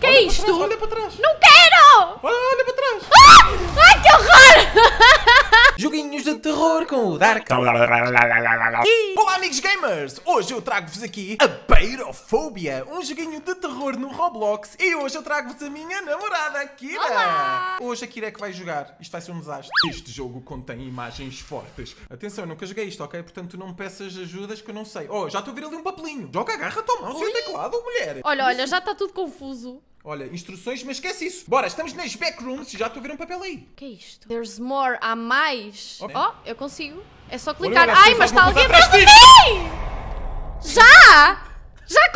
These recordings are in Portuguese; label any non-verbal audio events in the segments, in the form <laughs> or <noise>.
Que é isto? olha para trás. Não quer? Joguinhos de terror com o Dark. Olá amigos gamers! Hoje eu trago-vos aqui a Beirofobia, um joguinho de terror no Roblox e hoje eu trago-vos a minha namorada, Kira. Olá. Hoje a Kira é que vai jogar. Isto vai ser um desastre. Este jogo contém imagens fortes. Atenção, eu nunca joguei isto, ok? Portanto, não me peças ajudas que eu não sei. Oh, já estou a ver ali um papelinho. Joga, agarra, toma, o teclado, mulher. Olha, olha, já está tudo confuso. Olha, instruções, mas esquece isso. Bora, estamos nas backrooms e já estou a ver um papel aí. Que é isto? There's more, há mais. Oh, oh eu consigo. É só clicar. Olha, Ai, mas está alguém atrás de mim! Já! Já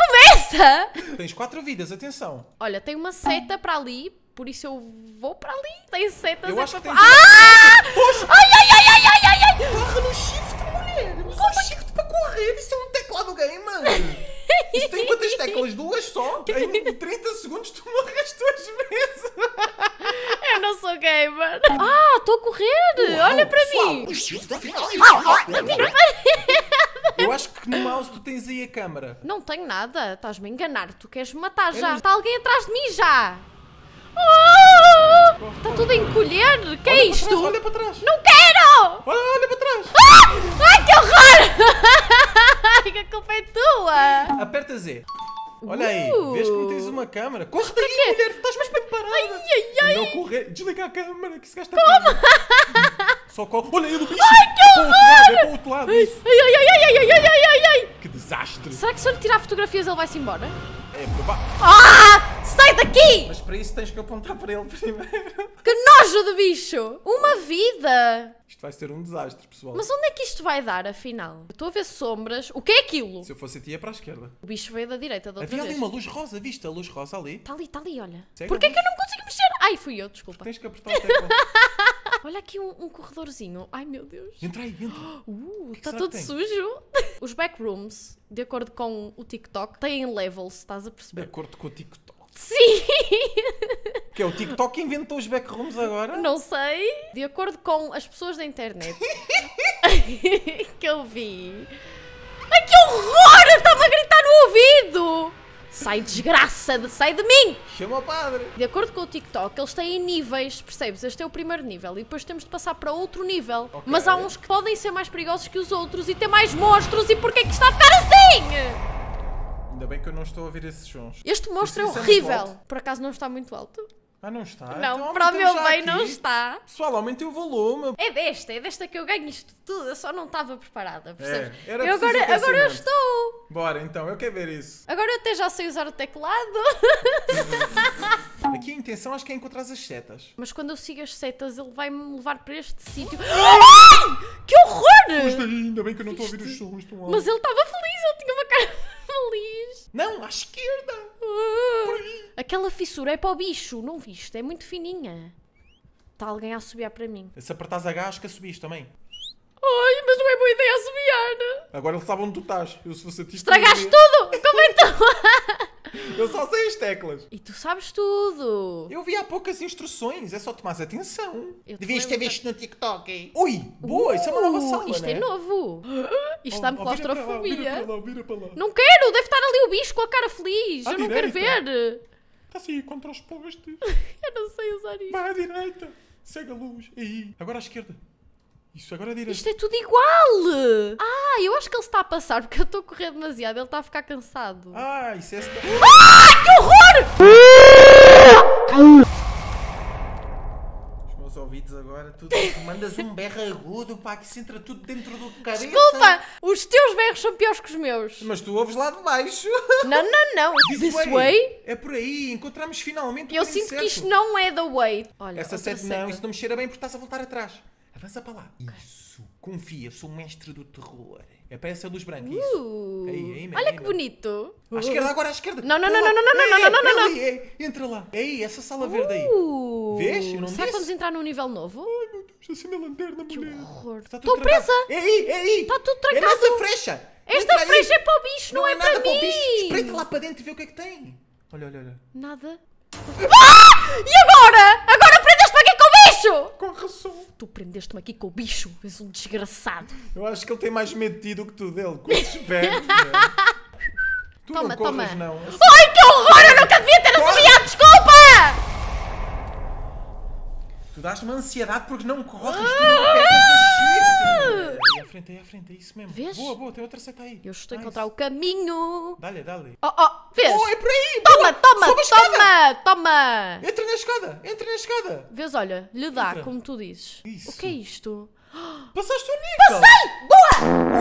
começa! Tens quatro vidas, atenção. Olha, tem uma seta para ali, por isso eu vou para ali. Tem setas... Eu acho que tem... ah! Ai, ai, ai, ai, ai, ai, ai! Barra no shift, mulher! Como é correr, isso é um teclado gamer. Isso tem quantas teclas? Duas só? Em 30 segundos tu morres as tuas vezes. <laughs> Eu não sou gamer. Ah, estou a correr. Uau, Olha para mim. <laughs> Eu acho que no mouse tu tens aí a câmara. Não tenho nada. Estás-me a enganar. Tu queres me matar já. Está alguém atrás de mim já. Oh! Está tudo a encolher. Que é isto? Trás, olha para trás. Não fazer. Olha aí, uh. vês que tens uma câmera? Corre daí, mulher, estás mais preparada. Ai, ai, ai. Não é correr, desliga a câmera que se gasta Como? Só corre. Olha ele, bicho. Ai, que horror. É para o outro lado, é para o outro lado. Ai, ai, Será que se eu lhe tirar fotografias ele vai-se embora? É provável. Ah! Sai daqui! Mas para isso tens que apontar para ele primeiro. <laughs> Que nojo de bicho! Uma vida! Isto vai ser um desastre, pessoal. Mas onde é que isto vai dar, afinal? estou a ver sombras. O que é aquilo? Se eu fosse a ti, é para a esquerda. O bicho veio da direita da outra Havia vez. ali uma luz rosa, viste? A luz rosa ali. Está ali, está ali, olha. Segue Porquê é que eu não consigo mexer? Ai, fui eu, desculpa. Porque tens que apertar o teclado. <laughs> Olha aqui um, um, corredorzinho. Ai meu Deus. Entra aí, entra. <gasps> Uh, está é tudo tem? sujo. Os backrooms, de acordo com o TikTok, têm levels, estás a perceber? De acordo com o TikTok. Sim! <laughs> Que é o TikTok inventou os backrooms agora? Não sei. De acordo com as pessoas da internet <laughs> <laughs> que eu vi. Ai que horror! Estava a gritar no ouvido! Sai desgraça, sai de mim! Chama o padre! De acordo com o TikTok, eles têm níveis, percebes? Este é o primeiro nível e depois temos de passar para outro nível. Okay. Mas há uns que podem ser mais perigosos que os outros e ter mais monstros e porquê que está a ficar assim? Ainda bem que eu não estou a ouvir esses sons. Este monstro é, é horrível. É Por acaso não está muito alto. Ah, não está? Não, então, para o meu bem não está. Pessoal, aumentem o volume. É desta, é desta que eu ganho isto tudo. Eu só não estava preparada, percebes? É, eu agora, agora eu estou. Bora, então, eu quero ver isso. Agora eu até já sei usar o teclado. <laughs> aqui a intenção acho que é encontrar as setas. Mas quando eu sigo as setas, ele vai-me levar para este sítio. Ai! Que horror! Mas ainda bem que eu não estou a ouvir os sons. Mas ele estava feliz, ele tinha uma cara <laughs> feliz. Não, à esquerda. Uh. Aquela fissura é para o bicho, não viste? É muito fininha. Está alguém a assobiar para mim. Se apertares a gás a subis também. Ai, mas não é boa ideia assobiar. Agora ele sabe onde tu estás. Eu, se fosse a ti, Estragaste tudo! Como é <laughs> <laughs> Eu só sei as teclas. E tu sabes tudo. Eu vi há poucas instruções, é só tomares atenção. Eu Devias ter visto no TikTok. Hein? Ui, boa, isso é uma nova uh, sala, Isto é né? é novo. <gasps> Isto dá-me oh, claustrofobia. Vira para, lá, vira para lá, vira para lá. Não quero, deve estar ali o bicho com a cara feliz. À Eu direita. não quero ver. Está assim, contra os postos. <laughs> Eu não sei usar isso. Vai à direita. Segue a luz. Aí. Agora à esquerda. Isto agora direto. Isto é tudo igual! Ah, eu acho que ele está a passar porque eu estou a correr demasiado, ele está a ficar cansado. Ah, isso é. Ah, que horror! Os meus ouvidos agora, tu, tu mandas um berro agudo, para que se entra tudo dentro do cabeça. Desculpa, os teus berros são piores que os meus. Mas tu ouves lá de baixo. Não, não, não. <laughs> This, This way. way. É por aí, encontramos finalmente o Eu sinto certo. que isto não é the way. Olha, Essa sete não, isso não me cheira bem porque estás a voltar atrás. Avança para lá. Isso. Confia, sou mestre do terror. Aparece a luz branca. Isso. Uh, aí, aí, olha aí, que bonito. À esquerda, agora à esquerda. Não, não, não, não, não, não, não, não, não, não, não. Entra lá. Ei, essa sala uh! verde aí. Vês? Eu não Será que vamos entrar num nível novo? Ai, meu Deus, acende assim a lanterna, mulher. Que horror. Estou presa. Ei, ei. Está tudo trancado. É nessa frecha. Esta frecha é para o bicho, não, é, para mim. Não é nada para o bicho. Espreita lá para dentro e vê o que é que tem. Olha, olha, olha. Nada. Ah! E agora? tu prendeste-me aqui com o bicho, és um desgraçado. Eu acho que ele tem mais medo de ti do que tu dele, com esperto. É? tu toma, não corres, toma. não. Assim... Ai, que horror! Eu nunca devia ter assobiado, desculpa! Tu dás-me ansiedade porque não corres. <laughs> é isso mesmo. Vês? Boa, boa, tem outra seta aí. Eu estou a nice. encontrar o caminho. Dá-lhe, dá-lhe. Oh, oh, vês? Oh, é por aí. Toma, boa. toma, toma, toma. Entra na escada, entra na escada. Vês, olha, lhe dá, entra. como tu dizes. Isso. O que é isto? Passaste o nível! Passei!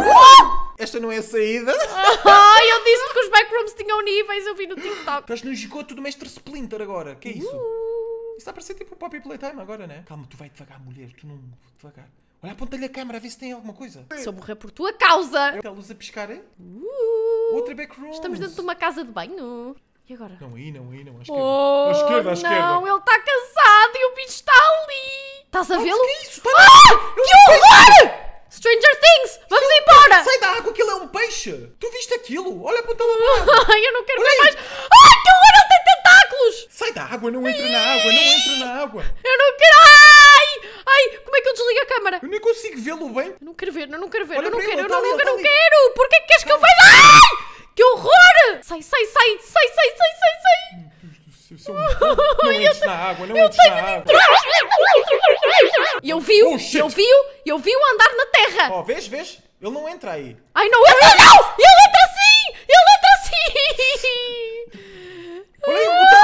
Boa! Esta não é a saída. <laughs> Ai, eu disse que os backrooms tinham níveis, eu vi no TikTok. Estás no gigoto do mestre Splinter agora, que é isso? Uh. Isso está a parecer tipo o Poppy Playtime agora, né? Calma, tu vai devagar, mulher, tu não... Devagar. Olha, aponta-lhe a câmera, vê se tem alguma coisa. Se eu morrer por tua causa! É a luz a piscar, é? Uh, Outra backroom! Estamos dentro de uma casa de banho. E agora? Não, aí não, aí não, à esquerda. Oh, à esquerda, à esquerda. Não, ele está cansado e o bicho está ali. Estás a vê-lo? Que é isso? Tá ah, que horror! Peixe. Stranger Things, vamos Sim, embora! Sai da água, aquilo é um peixe! Tu viste aquilo? Olha para o telefone! Ai, eu não quero Olha ver aí. mais! Ah, que horror, ele tem tentáculos! Sai da água, não entra na água, não entra na água! Eu câmara. Eu nem consigo vê-lo bem. Eu não quero ver, eu não quero ver, Olha eu não quero, eu, não, ali, não, não quero. Porquê que queres que eu veja? Ai! Que horror! Sai, sai, sai, sai, sai, sai, sai, sai. <laughs> Eu sou um... Não entres na água, não entres na água. E eu vi-o, oh, eu vi-o, eu vi-o andar na terra. Ó, oh, vês, vês? Ele não entra aí. Ai, não ele não! Ele entra assim! Ele entra assim! Olha aí, <laughs>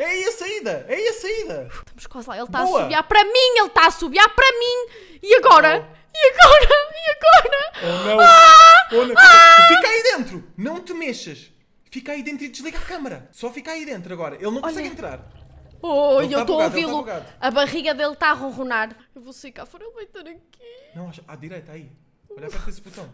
É aí a saída, É aí a saída. Estamos quase lá. Ele está a subir para mim! Ele está a subir para mim! E agora? Oh. E agora? E agora? Oh, não! Ah! Oh, não. Ah! Fica aí dentro! Não te mexas! Fica aí dentro e desliga a câmara! Só fica aí dentro agora! Ele não consegue Olha. entrar! Oh, ele tá eu estou a tá ouvi-lo! a barriga dele está a ronronar! Eu vou sair cá fora, ele vai estar aqui! Não, à direita, aí! Olha, para esse botão!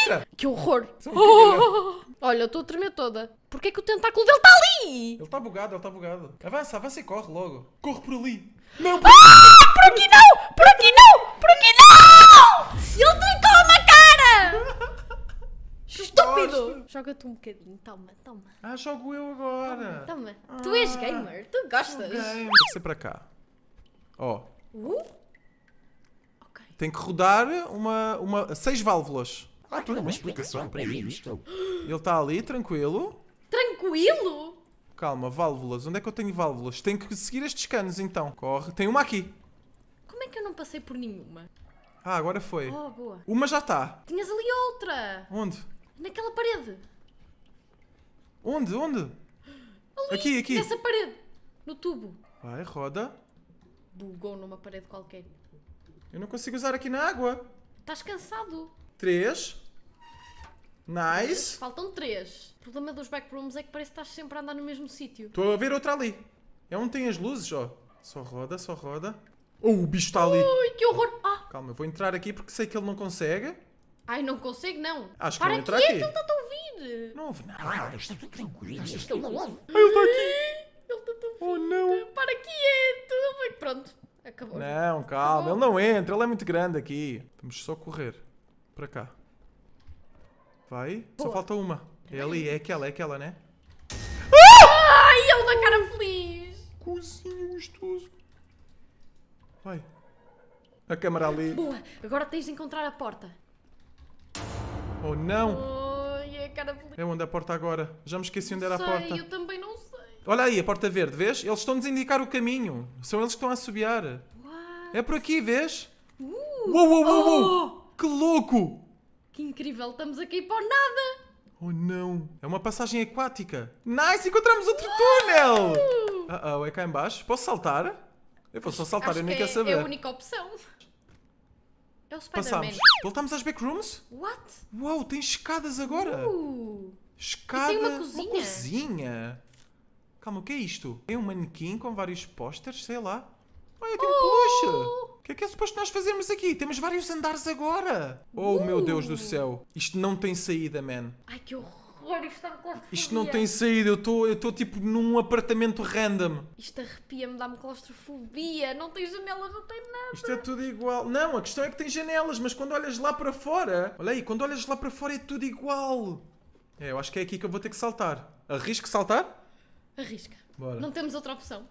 Entra. Que horror! Oh. <laughs> Olha, eu estou a tremer toda. Porquê que o tentáculo dele está ali? Ele está bugado, ele está bugado. Avança, avança e corre logo. Corre por ali. Não, por... Ah, por aqui não! Por aqui não! Por aqui não! Ele trincou-me a cara! <laughs> Estúpido! Joga-te um bocadinho, toma, toma. Ah, jogo eu agora. Toma, toma. Ah, tu és gamer, tu gostas. Gamer. Tem que ser para cá. Ó. Oh. Uh? Okay. Tem que rodar uma, uma, seis válvulas. Há toda uma explicação para isto. Ele está ali, tranquilo. Tranquilo? Calma, válvulas. Onde é que eu tenho válvulas? Tenho que seguir estes canos então. Corre. Tem uma aqui. Como é que eu não passei por nenhuma? Ah, agora foi. Oh, boa. Uma já está. Tinhas ali outra. Onde? Naquela parede. Onde? Onde? Ali, aqui, aqui. Nessa parede. No tubo. Vai, roda. Bugou numa parede qualquer. Eu não consigo usar aqui na água. Estás cansado. Três. Nice. Faltam três. O problema dos backrooms é que parece que estás sempre a andar no mesmo sítio. Estou a ver outra ali. É onde tem as luzes, ó. Só roda, só roda. Oh, o bicho está ali. Ui, que horror. Ah. Calma, eu vou entrar aqui porque sei que ele não consegue. Ai, não consegue, não. Acho que Para eu entrar então aqui. Para que ele está a ouvir? Não ouve nada. Está ah, é tudo tranquilo. Achas que ele não ouve? Ele está aqui. Ele está a ouvir. Oh, não. Para quieto. É Pronto, acabou. Não, calma. Acabou. Ele não entra. Ele é muito grande aqui. Vamos só correr para cá. Vai. Boa. Só falta uma. É ali, é aquela, é aquela, né? Ai, ele da cara feliz. Cozinho gostoso. Vai. A câmera ali. Boa, agora tens de encontrar a porta. Oh, não. é a cara feliz. É onde a porta agora. Já me esqueci onde era sei, a porta. eu também não sei. Olha aí, a porta verde, vês? Eles estão-nos a indicar o caminho. São eles que estão a assobiar. What? É por aqui, vês? Uh, uou, uou, uou, oh! uou. Que louco! Que incrível, estamos aqui para nada! Oh não! É uma passagem aquática! Nice! Encontramos outro túnel! Uh oh, é cá embaixo. Posso saltar? Eu vou só saltar, Acho eu nem que é quero é, saber. É a única opção. É o Spider-Man. Voltamos às backrooms? What? Uau, tem escadas agora! Uh. Escada. E tem uma cozinha. uma cozinha. Calma, o que é isto? É um manequim com vários posters, sei lá. Olha, tem oh. um peluche! O que é que é suposto nós fazermos aqui? Temos vários andares agora. Oh, uh. meu Deus do céu. Isto não tem saída, man. Ai, que horror. Isto, isto não tem saída, eu estou eu tipo num apartamento random. Isto arrepia-me, dá-me claustrofobia. Não tem janelas, não tem nada. Isto é tudo igual. Não, a questão é que tem janelas, mas quando olhas lá para fora. Olha aí, quando olhas lá para fora é tudo igual. É, eu acho que é aqui que eu vou ter que saltar. Arrisco saltar? Arrisca. Bora. Não temos outra opção.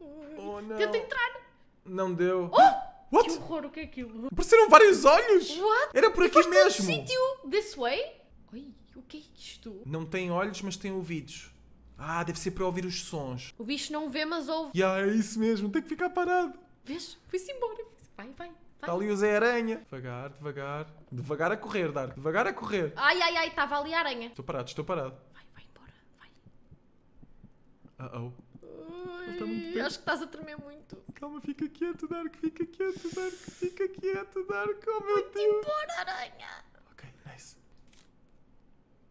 Oh, não. Tenta entrar. Não deu. Oh! What? Que horror, o que é aquilo? Apareceram vários olhos! What? Era por aqui mesmo! sítio? This way? Oi, o que é isto? Não tem olhos, mas tem ouvidos. Ah, deve ser para ouvir os sons. O bicho não vê, mas ouve. Yeah, é isso mesmo, tem que ficar parado. Vês? Foi-se embora. Vai, vai. Está ali o Zé Aranha. Devagar, devagar. Devagar a correr, Dark. Devagar a correr. Ai, ai, ai, estava ali a aranha. Estou parado, estou parado. Vai, vai embora, vai. Uh-oh muito acho que estás a tremer muito. Calma, fica quieto, Dark, fica quieto, Dark, fica quieto, Dark, oh meu Vou Deus. embora, aranha. Ok, nice.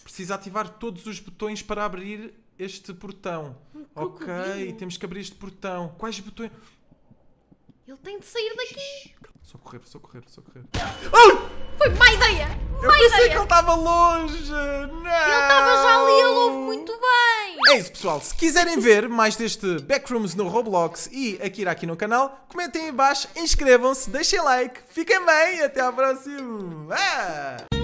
Precisa ativar todos os botões para abrir este portão. Um ok, temos que abrir este portão. Quais botões? Ele tem de sair daqui. Só correr, só correr, só correr. Oh! Foi má ideia! Má Eu pensei ideia. que ele estava longe! Não! Ele estava já isso, pessoal. Se quiserem ver mais deste Backrooms no Roblox e Akira aqui no canal, comentem aí embaixo, inscrevam-se, deixem like, fiquem bem e até à próxima! Ah!